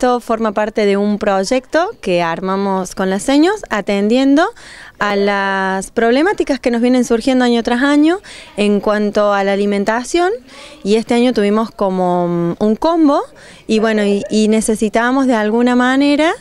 Esto forma parte de un proyecto que armamos con las seños atendiendo a las problemáticas que nos vienen surgiendo año tras año en cuanto a la alimentación y este año tuvimos como mm, un combo y bueno y, necesitábamos de alguna manera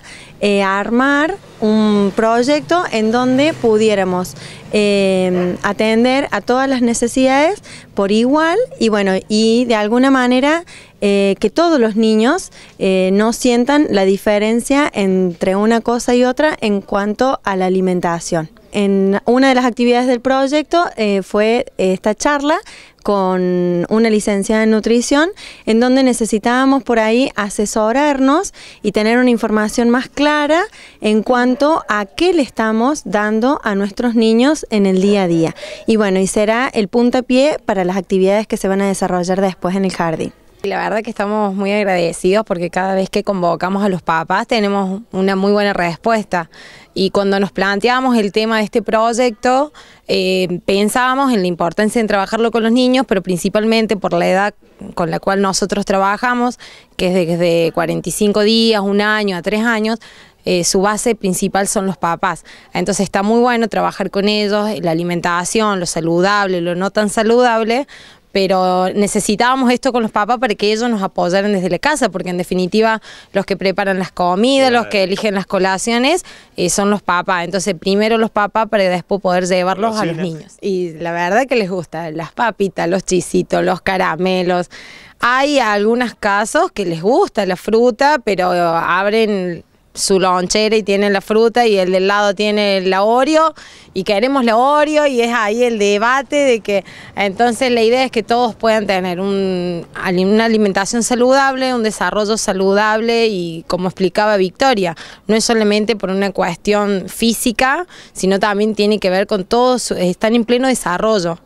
eh, armar un proyecto en donde pudiéramos em, atender a todas las necesidades por igual y bueno y de alguna manera eh, que todos los niños eh, no sientan la diferencia entre una cosa y otra en cuanto a la alimentación en una de las actividades del proyecto eh, fue eh, esta charla con una licenciada en nutrición, en donde necesitábamos por ahí asesorarnos y tener una información más clara en cuanto a qué le estamos dando a nuestros niños en el día a día. Y bueno, y será el puntapié para las actividades que se van a desarrollar después en el jardín. La verdad que estamos muy agradecidos porque cada vez que convocamos a los papás tenemos una muy buena respuesta y cuando nos planteamos el tema de este proyecto eh, pensábamos en la importancia de trabajarlo con los niños, pero principalmente por la edad con la cual nosotros trabajamos, que es desde 45 días, un año a tres años, eh, su base principal son los papás. Entonces está muy bueno trabajar con ellos, la alimentación, lo saludable, lo no tan saludable, pero necesitábamos esto con los papás para que ellos nos apoyaran desde la casa, porque en definitiva los que preparan las comidas, los que eligen las colaciones, eh, son los papás. Entonces primero los papás para después poder llevarlos a los niños. Y la verdad que les gusta las papitas, los chisitos, los caramelos. Hay algunos casos que les gusta la fruta, pero abren su lonchera y tiene la fruta y el del lado tiene la Oreo y queremos la Oreo y es ahí el debate de que entonces la idea es que todos puedan tener una alimentación saludable, un desarrollo saludable y como explicaba Victoria, no es solamente por una cuestión física, sino también tiene que ver con todos, están en pleno desarrollo.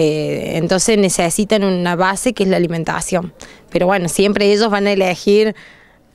Eh, entonces necesitan una base que es la alimentación. Pero bueno, siempre ellos van a elegir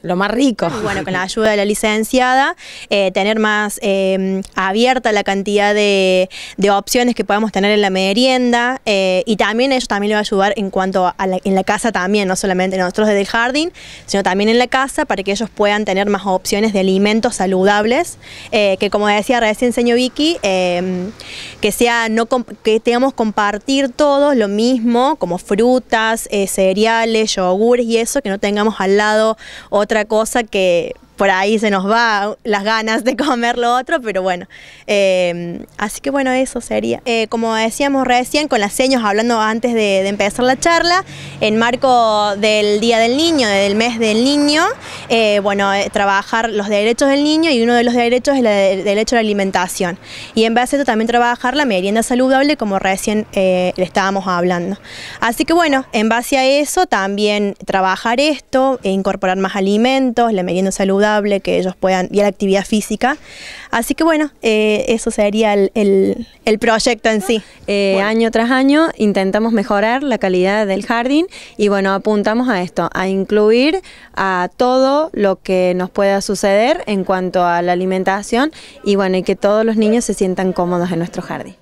lo más rico. bueno, con la ayuda de la licenciada, eh, tener más eh, abierta la cantidad de, opciones que podamos tener en la merienda eh, y también ellos también le va a ayudar en cuanto a la, en la casa también, no solamente nosotros desde el jardín, sino también en la casa para que ellos puedan tener más opciones de alimentos saludables, que como decía recién señor Vicky, que sea no que tengamos compartir todos lo mismo, como frutas, cereales, yogures y eso, que no tengamos al lado otra otra cosa que por ahí se nos va las ganas de comer lo otro, pero bueno. Em, así que bueno, eso sería. Eh, como decíamos recién, con las señas, hablando antes de, empezar la charla, en marco del Día del Niño, del mes del niño, eh, bueno, eh, trabajar los derechos del niño y uno de los derechos es el derecho a la alimentación. Y en base a eso también trabajar la merienda saludable, como recién le estábamos hablando. Así que bueno, en base a eso también trabajar esto, e incorporar más alimentos, la merienda saludable que ellos puedan, y a la actividad física. Así que bueno, eh, eso sería el, proyecto en sí. Eh, año tras año intentamos mejorar la calidad del jardín y bueno, apuntamos a esto, a incluir a todo lo que nos pueda suceder en cuanto a la alimentación y bueno, y que todos los niños se sientan cómodos en nuestro jardín.